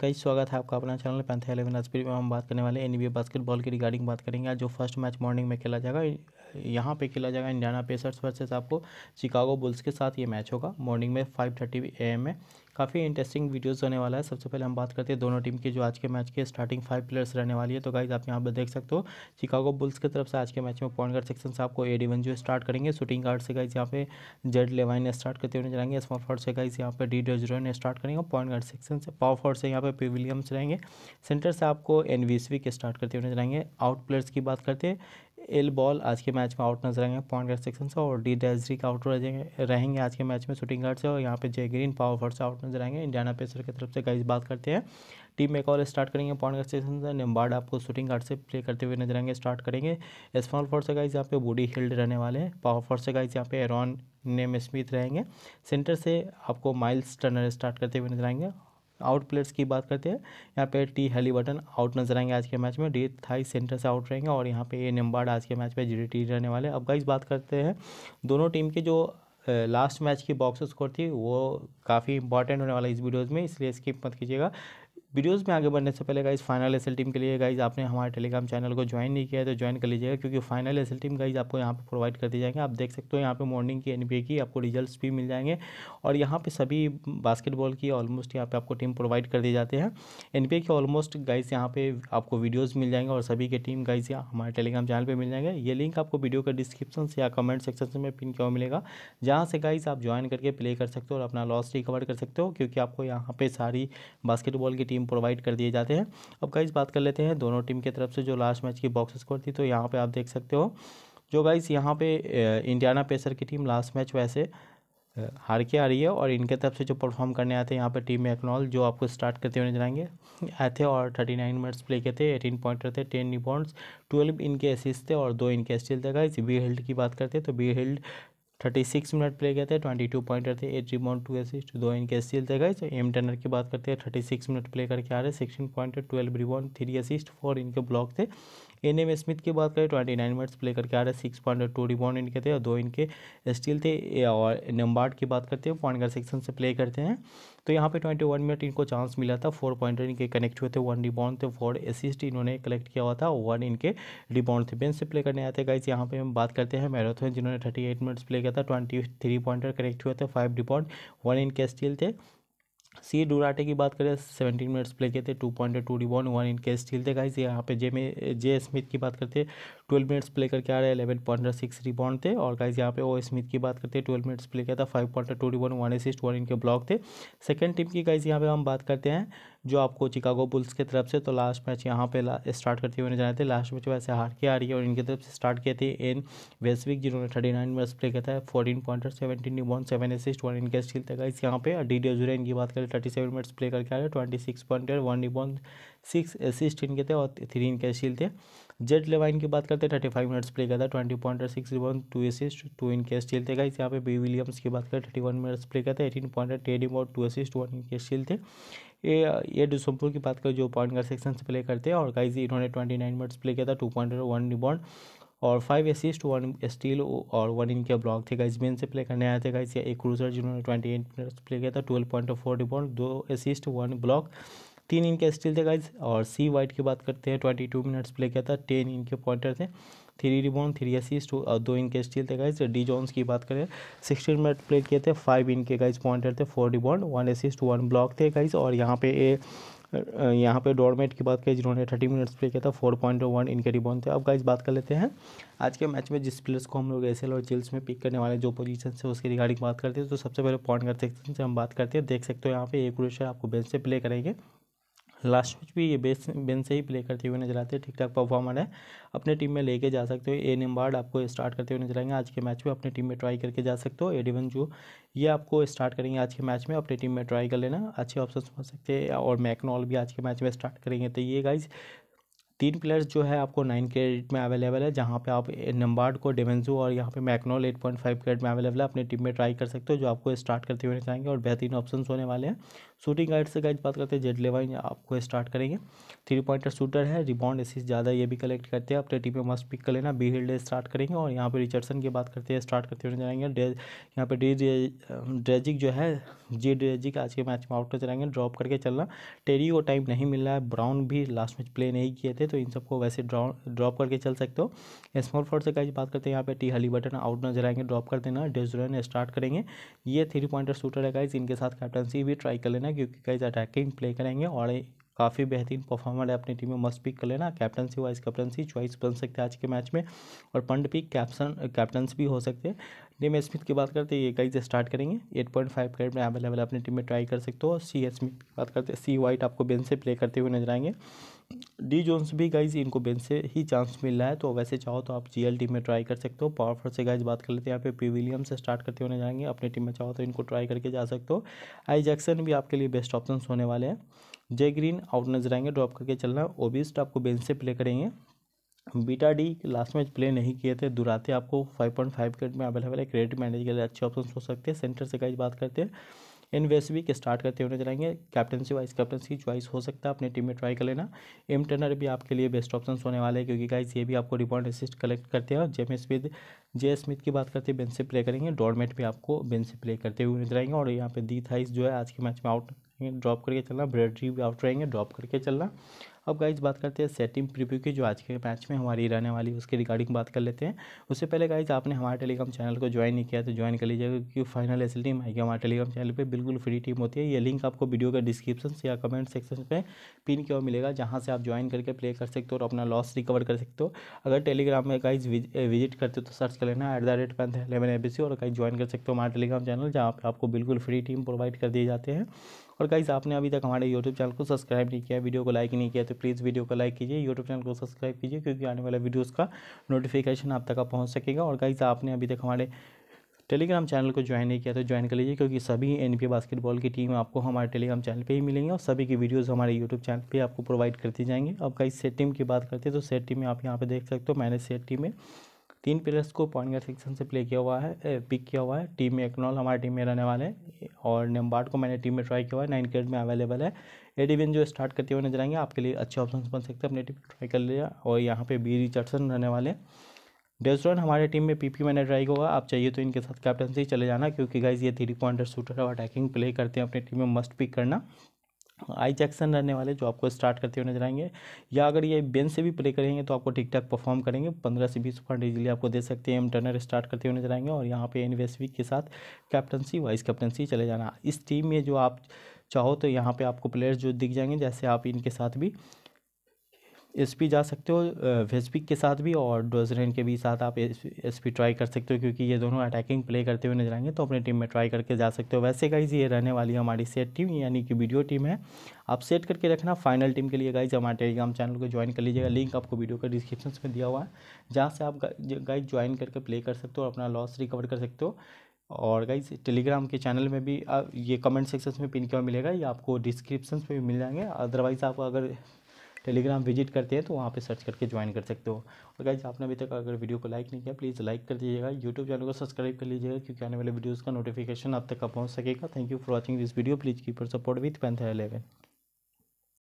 गई स्वागत है आपका अपना चैनल पैंथे एलेवन एच में हम बात करने वाले एन बास्केटबॉल की रिगार्डिंग बात करेंगे आज जो फर्स्ट मैच मॉर्निंग में खेला जाएगा यहाँ पे खेला जाएगा इंडियाना पेसर्स वर्सेस आपको शिकागो बुल्स के साथ ये मैच होगा मॉर्निंग में फाइव थर्टी ए एम में काफ़ी इंटरेस्टिंग वीडियोस होने वाला है सबसे पहले हम बात करते हैं दोनों टीम की जो आज के मैच के स्टार्टिंग फाइव प्लेयर्स रहने वाली है तो गाइज आप यहाँ पर देख सकते हो शिकागो बुल्स की तरफ से आज के मैच में पॉइंट गार्ड सेक्शन से आपको ए डी जो स्टार्ट करेंगे शूटिंग गार्ड से गाइज यहाँ पे जेड लेवाइन स्टार्ट करते हुए जाएंगे स्मॉल फॉर्ड से गाइज यहाँ पे डी डेजरो स्टार्ट करेंगे पॉइंट गार्ड सेक्शन से पावर फॉर्ड से यहाँ पे पी विलियम्स रहेंगे सेंटर से आपको एन के स्टार्ट करते हुए जाएंगे आउट प्लेयर्स की बात करते हैं एल बॉल आज के मैच में आउट नजर आएंगे पॉइंट गार्ड सेक्शन से और डी डेजरी का आउट रहेंगे रहेंगे आज के मैच में शूटिंग गार्ड से और यहाँ पे जय ग्रीन पावर फॉर से आउट नजर आएंगे इंडियाना पेसर की तरफ से गाइज बात करते हैं टीम में और स्टार्ट करेंगे पॉइंट गार्ड सेक्शन से निम्बार्ड आपको शूटिंग गार्ड से प्ले करते हुए नजर आएंगे स्टार्ट करेंगे स्मॉल फोर्स से गाइज यहाँ पे बूडी हिल्ड रहने वाले हैं पावर फोर्स से गाइज यहाँ पे एरॉन नेम स्मिथ रहेंगे सेंटर से आपको माइल्स टर्नर स्टार्ट करते हुए नजर आएंगे आउट प्लेयर्स की बात करते हैं यहाँ पे टी हेली बटन आउट नजर आएंगे आज के मैच में डी थाई सेंटर से आउट रहेंगे और यहाँ पे ए निम्बार्ड आज के मैच में जी टी रहने वाले अब गाइस बात करते हैं दोनों टीम के जो लास्ट मैच की बॉक्स स्कोर थी वो काफ़ी इंपॉर्टेंट होने वाला इस वीडियोज़ में इसलिए स्किप मत कीजिएगा वीडियोस में आगे बढ़ने से पहले गाइज फाइनल एस टीम के लिए गाइज आपने हमारे टेलीग्राम चैनल को ज्वाइन नहीं किया है तो ज्वाइन कर लीजिएगा क्योंकि फाइनल एस टीम गाइज आपको यहाँ पर प्रोवाइड कर दी जाएंगे आप देख सकते हो यहाँ पर मॉर्निंग की एन की आपको रिजल्ट भी मिल जाएंगे और यहाँ पर सभी बास्केटबॉल की ऑलमोस्ट यहाँ पर आपको टीम प्रोवाइड कर दी जाती है एन की ऑलमोस्ट गाइज यहाँ पर आपको वीडियोज़ मिल जाएंगे और सभी के टीम गाइज हमारे टेलीग्राम चैनल पर मिल जाएंगे ये लिंक आपको वीडियो का डिस्क्रिप्शन से या कमेंट सेक्शन में पिन क्यों मिलेगा जहाँ से गाइज आप ज्वाइन करके प्ले कर सकते हो और अपना लॉस रिकवर कर सकते हो क्योंकि आपको यहाँ पर सारी बास्केटबॉल की टीम प्रोवाइड कर दिए जाते हैं अब गाइज बात कर लेते हैं दोनों टीम की तरफ से जो लास्ट मैच की बॉक्स स्कोर थी तो यहाँ पर आप देख सकते हो जो गाइज यहाँ पे इंडियाना पेसर की टीम लास्ट मैच वैसे हार के आ रही है और इनके तरफ से जो परफॉर्म करने आते हैं यहाँ पे टीम में एक्नॉल जो आपको स्टार्ट करते हुए नजर आएंगे आए थे और थर्टी नाइन मिनट्स प्ले के थे एटीन पॉइंटर थे टेन रिबॉन्ड्स ट्वेल्व इनके असिस्ट थे और दो इनके स्टील थे गाइस बी हेल्ड की बात करते हैं तो B Hield thirty six minute play किया थे ट्वेंटी टू पॉइंट थे एट रिबाउंड टू एसिस्ट दो इनके स्टील थे गए तो एम टेनर की बात करते हैं थर्टी सिक्स मिनट प्ले करके आ रहे sixteen point twelve rebound three assist four इनके ब्लॉक थे एन एम स्मिथ की बात करें ट्वेंटी नाइन मिनट्स प्ले करके आ रहे सिक्स पॉइंट टू रिबाउंड इनके थे और दो इनके स्टील थे और नंबार्ड की बात करते हैं पॉइंट सेक्शन से प्ले करते हैं तो यहाँ पे ट्वेंटी वन मिनट इनको चांस मिला था फोर पॉइंटर इनके कनेक्ट हुए थे वन रिबाउंड थे फोर असिस्ट इन्होंने कलेक्ट किया हुआ था वन इनके रिबाउंड थे बेंच से प्ले करने आते गाइज यहाँ पे हम बात करते हैं मैराथन जिन्होंने थर्टी एट मिनट्स प्ले किया था ट्वेंटी थ्री पॉइंटर कनेक्ट हुए थे फाइव रिबाउंड वन इनके स्टील थे सी डुराटे की बात करें सेवेंटीन मिनट्स प्ले किए थे two point two rebound one इन इनके स्टील थे गाइज यहाँ पे जे में जे स्मिथ की बात करते हैं ट्वेल्व मिनट्स प्ले करके आ रहे एलेवन पॉइंट सिक्स रिबॉन्ड थे और गाइज यहाँ पे ओ स्मिथ की बात करते हैं ट्वेल्व मिनट्स प्ले किया था फाइव पॉइंट टू डी वन असिस्ट वन इनके ब्लॉक थे सेकेंड टीम की गाइज यहाँ पे हम बात करते हैं जो आपको चिकागो बुल्स की तरफ से तो लास्ट मैच यहाँ पे स्टार्ट करते हुए जाने थे लास्ट मैच वैसे हार के आ रही है और इनकी तरफ से स्टार्ट किए थे एन वेस्विक जिन्होंने थर्टी नाइन मैच प्ले किया था fourteen point seventeen one seven assist one इनके स्टील तक इस यहाँ पे डी डी इनकी बात करें थर्टी सेवन मिनट्स प्ले करके आ रहे हैं twenty six point one rebound six assist इनके थे और थ्री इनके स्टील थे जेड लेवाइन की बात करते हैं थर्टी फाइव मिनट्स प्ले किया था twenty point six rebound two assist two इनके स्टील थे गाइस यहाँ पे बी विलियम्स की बात करें थर्टी वन मिनट्स प्ले करते eighteen point ten rebound two assist one इनके स्टील थे ये ए डिसम्पुर की बात करें जो पॉइंट गार्ड सेक्शन से प्ले करते हैं और गाइज इन्होंने ट्वेंटी नाइन मिनट्स प्ले किया था टू पॉइंट वन रिबाउंड और फाइव असिस्ट वन स्टील और वन इनके ब्लॉक थे गाइस मेन से प्ले करने आए थे गाइस एक क्रूजर जिन्होंने ट्वेंटी एट मिनट्स प्ले किया था ट्वेल्व पॉइंट फोर रिबाउंड दो असिस्ट वन ब्लॉक तीन इनके स्टील थे गाइज और सी वाइट की बात करते हैं ट्वेंटी टू मिनट्स प्ले किया था टेन इनके पॉइंटर थे थ्री रिबोन थ्री असिस्ट और दो इनके स्टील थे गाइज डी जॉन्स की बात करें सिक्सटीन मिनट प्ले किए थे फाइव इनके गाइज पॉइंटर थे four rebound one assist one block थे गाइज और यहाँ पे ए यहाँ पे डोरमेट की बात करें जिन्होंने थर्टी मिनट्स प्ले किया था फोर पॉइंट वन इनके रिबॉन थे अब गाइज बात कर लेते हैं आज के मैच में जिस प्लेयर्स को हम लोग एस और चिल्स में पिक करने वाले जो पोजीशन से उसके रिगार्डिंग बात करते हैं तो सबसे पहले पॉइंट कर सकते हैं हम बात करते हैं देख सकते हो यहाँ पे एक आपको बेंच से प्ले करेंगे लास्ट मैच भी ये बेस बेन से ही प्ले करते हुए नजर आते हैं ठीक ठाक परफॉर्मर है अपने टीम में लेके जा सकते हो ए निम्बार्ड आपको स्टार्ट करते हुए नजर आएंगे आज के मैच में अपने टीम में ट्राई करके जा सकते हो एडिवन जो ये आपको स्टार्ट करेंगे आज के मैच में अपनी टीम में ट्राई कर लेना अच्छे ऑप्शन हो सकते हैं और मैकनॉल भी आज के मैच में स्टार्ट करेंगे तो ये गाइज तीन प्लेयर्स जो है आपको नाइन क्रेडिट में अवेलेबल है जहाँ पे आप नंबार्ड को डेवेंजू और यहाँ पे मैकनोल एट पॉइंट फाइव क्रेडिट में अवेलेबल है अपने टीम में ट्राई कर सकते हो जो आपको स्टार्ट करते हुए चाहेंगे और बेहतरीन ऑप्शन होने वाले हैं शूटिंग गाइड से गाइड बात करते हैं जेड लेवाइन आपको स्टार्ट करेंगे थ्री पॉइंटर शूटर है रिबाउंड एसिस ज़्यादा ये भी कलेक्ट करते हैं अपने टीम में मस्ट पिक कर लेना बी हिल्ड स्टार्ट करेंगे और यहाँ पर रिचर्डसन की बात करते हैं स्टार्ट करते हुए जाएंगे यहाँ पर डी ड्रेजिक जो है जी ड्रेजिक आज के मैच में आउट हो चलाएंगे ड्रॉप करके चलना टेरी को टाइम नहीं मिल रहा है ब्राउन भी लास्ट मैच प्ले नहीं किए थे है तो इन सबको वैसे ड्रॉ ड्रॉप करके चल सकते हो स्मॉल फोर से गाइज बात करते हैं यहाँ पे टी हली बटन आउट नजर आएंगे ड्रॉप कर देना डेजोरन स्टार्ट करेंगे ये थ्री पॉइंटर शूटर है गाइज इनके साथ कैप्टनसी भी ट्राई कर लेना क्योंकि गाइज अटैकिंग प्ले करेंगे और काफ़ी बेहतरीन परफॉर्मर है अपनी टीम में मस्ट पिक कर लेना कैप्टनसी वाइस कैप्टनसी चॉइस बन सकते हैं आज के मैच में और पंड पिक कैप्टन कैप्टन्स भी हो सकते हैं नेम स्मिथ की बात करते हैं ये गाइज स्टार्ट करेंगे एट पॉइंट फाइव क्रेड में अवेलेबल अपनी टीम में ट्राई कर सकते हो सी स्मिथ की बात करते हैं सी वाइट आपको बेंच से प्ले करते हुए नजर आएंगे डी जोन्स भी गाइज इनको बेंच से ही चांस मिल रहा है तो वैसे चाहो तो आप टीम में ट्राई कर सकते हो पावरफुल से गाइज बात कर लेते हैं यहाँ पे पी विलियम से स्टार्ट करते हुए जाएंगे अपनी टीम में चाहो तो इनको ट्राई करके जा सकते हो आई जैक्सन भी आपके लिए बेस्ट ऑप्शन होने वाले हैं जय ग्रीन आउट नजर आएंगे ड्रॉप करके चलना ओबिस्ट आपको बेंच से प्ले करेंगे बीटा डी लास्ट मैच प्ले नहीं किए थे दुराते आपको 5.5 क्रेडिट में अवेलेबल है क्रेडिट मैनेज के लिए अच्छे ऑप्शन हो सकते हैं सेंटर से गाइज बात करते हैं इन वेस्ट वीक स्टार्ट करते हुए नजर आएंगे कैप्टनसी वाइस कैप्टनसी चॉइस हो सकता है अपने टीम में ट्राई कर लेना एम टर्नर भी आपके लिए बेस्ट ऑप्शन होने वाले हैं क्योंकि गाइज ये भी आपको रिपोर्ट असिस्ट कलेक्ट करते हैं जेम स्मिथ जे स्मिथ की बात करते हैं बेंच से प्ले करेंगे डॉर्मेट भी आपको बेंच से प्ले करते हुए नजर आएंगे और यहाँ पे दी थाइस जो है आज के मैच में आउट ड्रॉप करके चलना ब्रेडरी भी आउट रहेंगे ड्रॉप करके चलना अब गाइज बात करते हैं सेटिंग प्रीव्यू की जो आज के मैच में हमारी रहने वाली है उसके रिगार्डिंग बात कर लेते हैं उससे पहले गाइज आपने हमारे टेलीग्राम चैनल को ज्वाइन नहीं किया तो ज्वाइन कर लीजिएगा क्योंकि फाइनल ऐसी टीम आएगी हमारे टेलीग्राम चैनल पे बिल्कुल फ्री टीम होती है ये लिंक आपको वीडियो का डिस्क्रिप्शन या कमेंट सेक्शन पर पिन किया मिलेगा जहाँ से आप ज्वाइन करके प्ले कर सकते हो और अपना लॉस रिकवर कर सकते हो अगर टेलीग्राम में गाइज विजिट करते हो तो सर्च कर कर लेना एट द रेट पेंथ एलेवन ए और कहीं ज्वाइन कर सकते हो हमारे टेलीग्राम चैनल जहाँ पर आपको बिल्कुल फ्री टीम प्रोवाइड कर दिए जाते हैं और गाइज आपने अभी तक हमारे यूट्यूब चैनल को सब्सक्राइब नहीं किया वीडियो को लाइक नहीं किया तो प्लीज़ वीडियो को लाइक कीजिए यूट्यूब चैनल को सब्सक्राइब कीजिए क्योंकि आने वाले वीडियोज़ का नोटिफिकेशन आप तक पहुँच सकेगा और गाइज आपने अभी तक हमारे टेलीग्राम चैनल को ज्वाइन नहीं किया तो ज्वाइन कर लीजिए क्योंकि सभी एन पी बास्केटबॉल की टीम आपको हमारे टेलीग्राम चैनल पे ही मिलेंगे और सभी की वीडियोस हमारे यूट्यूब चैनल पे आपको प्रोवाइड करती जाएंगे अब कई सेट टीम की बात करते हैं तो सेट टीम में आप यहाँ पे देख सकते हो मैंने सेट टीम में तीन प्लेयर्स को पॉइंट गार्ड सेक्शन से प्ले किया हुआ है पिक किया हुआ है टीम में एक्नॉल हमारे टीम में रहने वाले हैं और नेम्बार्ड को मैंने टीम में ट्राई किया हुआ है नाइन क्रेड में अवेलेबल है ए डिवीजन जो स्टार्ट करते हुए नजर आएंगे आपके लिए अच्छे ऑप्शन बन सकते हैं अपने टीम ट्राई कर लिया और यहाँ पर बी रिचर्डसन रहने वाले हैं डेस्टोरेंट हमारे टीम में पीपी मैंने ट्राई होगा आप चाहिए तो इनके साथ कैप्टनसी चले जाना क्योंकि गाइज ये थ्री पॉइंटर शूटर और अटैकिंग प्ले करते हैं अपनी टीम में मस्ट पिक करना आई जैक्सन रहने वाले जो आपको स्टार्ट करते हुए नजर आएंगे या अगर ये बेंच से भी प्ले करेंगे तो आपको ठीक ठाक परफॉर्म करेंगे पंद्रह से बीस पॉइंट इजीली आपको दे सकते हैं एम टर्नर स्टार्ट करते हुए नजर आएंगे और यहाँ पे एनवेसवी के साथ कैप्टनसी वाइस कैप्टनसी चले जाना इस टीम में जो आप चाहो तो यहाँ पर आपको प्लेयर्स जो दिख जाएंगे जैसे आप इनके साथ भी एस पी जा सकते हो वेस्पिक के साथ भी और डोजरेन के भी साथ आप एस पी ट्राई कर सकते हो क्योंकि ये दोनों अटैकिंग प्ले करते हुए नजर आएंगे तो अपने टीम में ट्राई करके जा सकते हो वैसे गाइज ये रहने वाली हमारी सेट टीम यानी कि वीडियो टीम है आप सेट करके रखना फाइनल टीम के लिए गाइज हमारे टेलीग्राम चैनल को ज्वाइन कर लीजिएगा लिंक आपको वीडियो का डिस्क्रिप्शन में दिया हुआ है जहाँ से आप गाइज ज्वाइन करके प्ले कर सकते हो अपना लॉस रिकवर कर सकते हो और गाइज टेलीग्राम के चैनल में भी ये कमेंट सेक्शन में पिन क्यों मिलेगा ये आपको डिस्क्रिप्शन में भी मिल जाएंगे अदरवाइज़ आप अगर टेलीग्राम विजिट करते हैं तो वहाँ पे सर्च करके ज्वाइन कर सकते हो और गाइज आपने अभी तक अगर वीडियो को लाइक नहीं किया प्लीज़ लाइक कर दीजिएगा यूट्यूब चैनल को सब्सक्राइब कर लीजिएगा क्योंकि आने वाले वीडियोज़ का नोटिफिकेशन आप तक पहुँच सकेगा thank you for watching this video please keeper support with पेंथ एलेवन